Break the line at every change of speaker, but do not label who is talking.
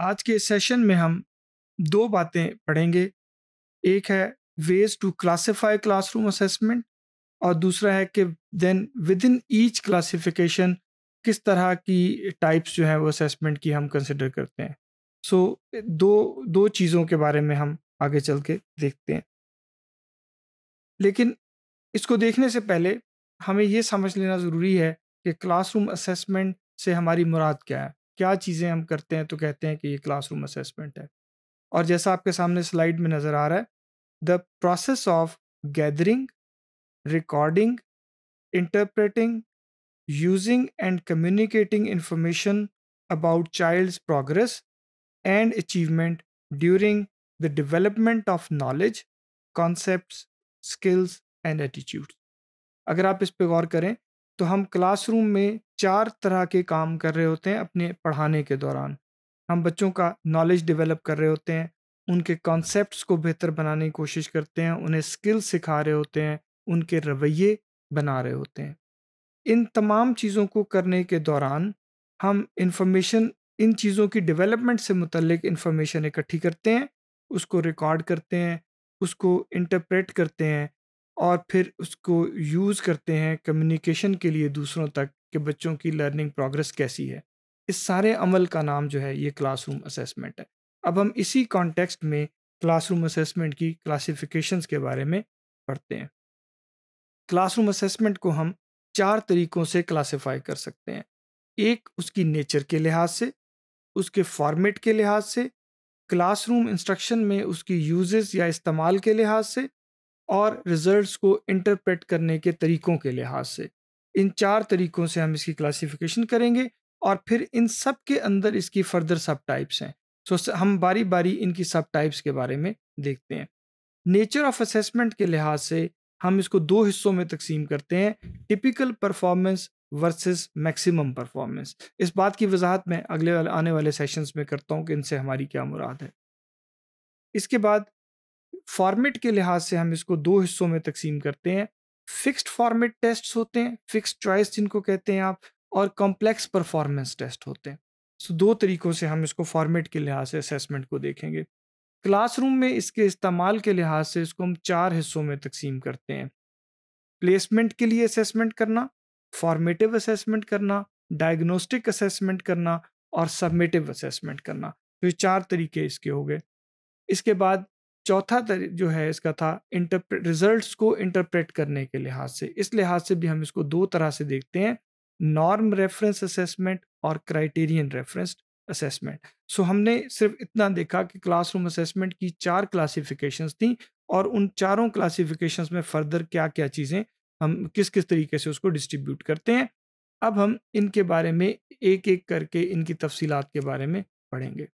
आज के सेशन में हम दो बातें पढ़ेंगे एक है ways to classify classroom assessment और दूसरा है कि then within each classification किस तरह की टाइप्स जो हैं वो असेसमेंट की हम कंसिडर करते हैं सो so, दो दो चीज़ों के बारे में हम आगे चल के देखते हैं लेकिन इसको देखने से पहले हमें ये समझ लेना ज़रूरी है कि क्लासरूम असेसमेंट से हमारी मुराद क्या है क्या चीज़ें हम करते हैं तो कहते हैं कि ये क्लासरूम असेसमेंट है और जैसा आपके सामने स्लाइड में नज़र आ रहा है the process of gathering recording interpreting using and communicating information about child's progress and achievement during the development of knowledge concept skills and attitude अगर आप इस पर गौर करें तो हम क्लासरूम में चार तरह के काम कर रहे होते हैं अपने पढ़ाने के दौरान हम बच्चों का नॉलेज डेवलप कर रहे होते हैं उनके कॉन्सेप्ट्स को बेहतर बनाने की कोशिश करते हैं उन्हें स्किल सिखा रहे होते हैं उनके रवैये बना रहे होते हैं इन तमाम चीज़ों को करने के दौरान हम इंफॉर्मेशन इन चीज़ों की डेवलपमेंट से मुतलक इन्फॉर्मेशन इकट्ठी करते हैं उसको रिकॉर्ड करते हैं उसको इंटरप्रेट करते हैं और फिर उसको यूज़ करते हैं कम्युनिकेशन के लिए दूसरों तक कि बच्चों की लर्निंग प्रोग्रेस कैसी है इस सारे अमल का नाम जो है ये क्लासरूम असेसमेंट है अब हम इसी कॉन्टेक्स्ट में क्लासरूम असेसमेंट की क्लासिफिकेशन के बारे में पढ़ते हैं क्लासरूम असेसमेंट को हम चार तरीक़ों से क्लासिफाई कर सकते हैं एक उसकी नेचर के लिहाज से उसके फॉर्मेट के लिहाज से क्लासरूम इंस्ट्रक्शन में उसकी यूजेस या इस्तेमाल के लिहाज से और रिजल्ट्स को इंटरप्रेट करने के तरीकों के लिहाज से इन चार तरीकों से हम इसकी क्लासिफिकेशन करेंगे और फिर इन सब के अंदर इसकी फर्दर सब टाइप्स हैं सो so, हम बारी बारी इनकी सब टाइप्स के बारे में देखते हैं नेचर ऑफ असेसमेंट के लिहाज से हम इसको दो हिस्सों में तकसीम करते हैं typical performance versus maximum performance इस बात की वजाहत मैं अगले वाले आने वाले सेशंस में करता हूँ कि इनसे हमारी क्या मुराद है इसके बाद फॉर्मेट के लिहाज से हम इसको दो हिस्सों में तकसीम करते हैं फिक्स्ड फॉर्मेट टेस्ट्स होते हैं फिक्स्ड चॉइस जिनको कहते हैं आप और कॉम्प्लेक्स परफॉर्मेंस टेस्ट होते हैं सो दो तरीक़ों से हम इसको फॉर्मेट के लिहाज से असेसमेंट को देखेंगे क्लासरूम में इसके इस्तेमाल के लिहाज से इसको हम चार हिस्सों में तकसीम करते हैं प्लेसमेंट के लिए असेसमेंट करना फॉर्मेटिव असेसमेंट करना डायग्नोस्टिक असेसमेंट करना और सबमेटिव असेसमेंट करना तो ये चार तरीके इसके हो गए इसके बाद चौथा जो है इसका था इंटरप्रेट रिज़ल्ट को इंटरप्रेट करने के लिहाज से इस लिहाज से भी हम इसको दो तरह से देखते हैं नॉर्म रेफरेंस असेसमेंट और क्राइटेरियन रेफरेंस असेसमेंट सो हमने सिर्फ इतना देखा कि क्लासरूम असेसमेंट की चार क्लासिफिकेशंस थी और उन चारों क्लासिफिकेशंस में फर्दर क्या क्या चीज़ें हम किस किस तरीके से उसको डिस्ट्रीब्यूट करते हैं अब हम इनके बारे में एक एक करके इनकी तफसीलात के बारे में पढ़ेंगे